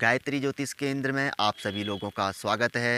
गायत्री ज्योतिष केंद्र में आप सभी लोगों का स्वागत है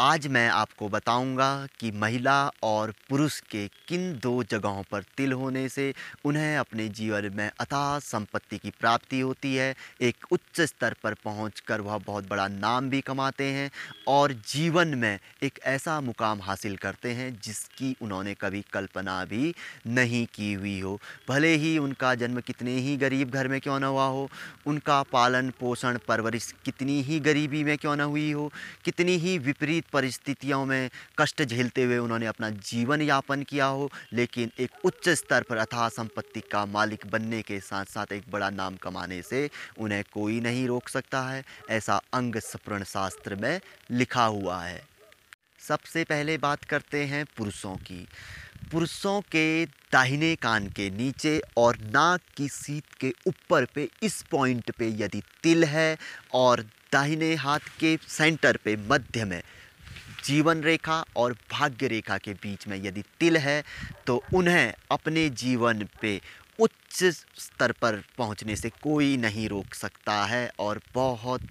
आज मैं आपको बताऊंगा कि महिला और पुरुष के किन दो जगहों पर तिल होने से उन्हें अपने जीवन में अथा संपत्ति की प्राप्ति होती है एक उच्च स्तर पर पहुँच वह बहुत बड़ा नाम भी कमाते हैं और जीवन में एक ऐसा मुकाम हासिल करते हैं जिसकी उन्होंने कभी कल्पना भी नहीं की हुई हो भले ही उनका जन्म कितने ही गरीब घर में क्यों न हुआ हो उनका पालन पोषण परवरिश कितनी ही गरीबी में क्यों न हुई हो कितनी ही विपरीत विपरीत परिस्थितियों में कष्ट झेलते हुए उन्होंने अपना जीवन यापन किया हो लेकिन एक उच्च स्तर पर अथाह संपत्ति का मालिक बनने के साथ साथ एक बड़ा नाम कमाने से उन्हें कोई नहीं रोक सकता है ऐसा अंग सप्रण शास्त्र में लिखा हुआ है सबसे पहले बात करते हैं पुरुषों की पुरुषों के दाहिने कान के नीचे और नाक की सीत के ऊपर पे इस पॉइंट पे यदि तिल है और दाहिने हाथ के सेंटर पे मध्य में जीवन रेखा और भाग्य रेखा के बीच में यदि तिल है तो उन्हें अपने जीवन पे उच्च स्तर पर पहुंचने से कोई नहीं रोक सकता है और बहुत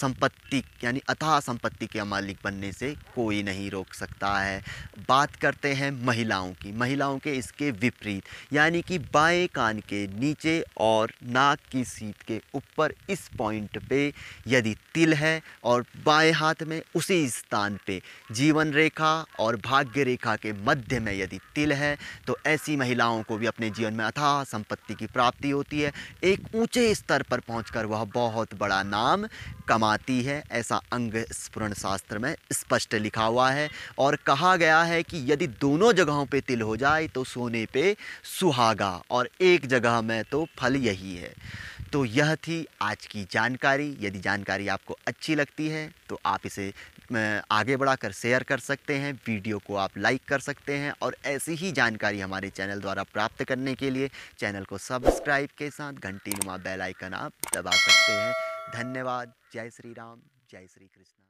संपत्ति यानी अथाह संपत्ति के मालिक बनने से कोई नहीं रोक सकता है बात करते हैं महिलाओं की महिलाओं के इसके विपरीत यानी कि बाएं कान के नीचे और नाक की सीट के ऊपर इस पॉइंट पे यदि तिल है और बाएं हाथ में उसी स्थान पे जीवन रेखा और भाग्य रेखा के मध्य में यदि तिल है तो ऐसी महिलाओं को भी अपने जीवन में अथाह संपत्ति की प्राप्ति होती है एक ऊंचे स्तर पर पहुंचकर वह बहुत बड़ा नाम कमाती है ऐसा अंग स्पुरण शास्त्र में स्पष्ट लिखा हुआ है और कहा गया है कि यदि दोनों जगहों पे तिल हो जाए तो सोने पे सुहागा और एक जगह में तो फल यही है तो यह थी आज की जानकारी यदि जानकारी आपको अच्छी लगती है तो आप इसे आगे बढ़ाकर शेयर कर सकते हैं वीडियो को आप लाइक कर सकते हैं और ऐसी ही जानकारी हमारे चैनल द्वारा प्राप्त करने के लिए चैनल को सब्सक्राइब के साथ घंटी नुमा बेल आइकन आप दबा सकते हैं धन्यवाद जय श्री राम जय श्री कृष्ण